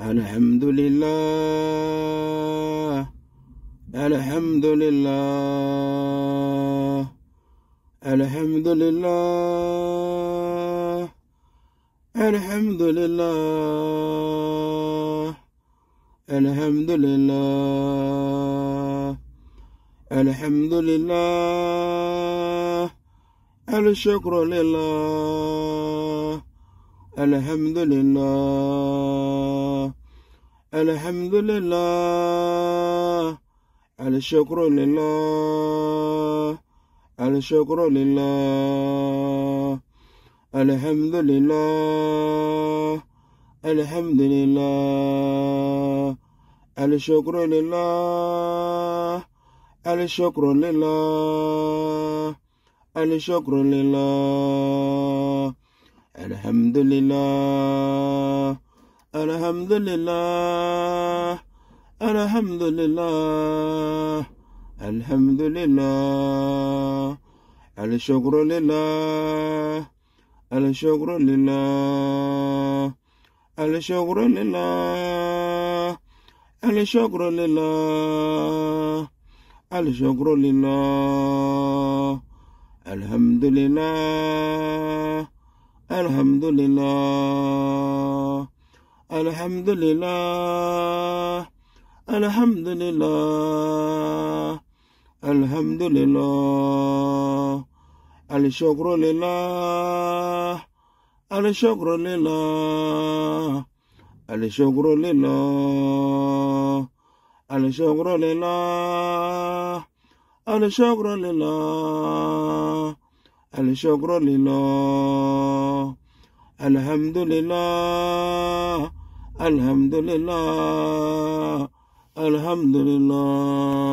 الحمد لله الحمد لله الحمد لله الحمد لله الحمد لله الحمد لله الشكر لله الحمد لله الحمد لله الشكر لله الشكر لله الحمد لله الحمد لله الشكر لله الشكر لله الشكر لله الحمد لله الحمد لله الحمد لله الحمد لله الشكر لله الشكر لله الشكر لله الشكر لله الشكر لله الحمد لله الحمد لله الحمد لله الحمد لله الحمد لله الشكر لله الشكر لله الشكر لله الشكر لله الشكر لله الشكر لله الحمد لله الحمد لله الحمد لله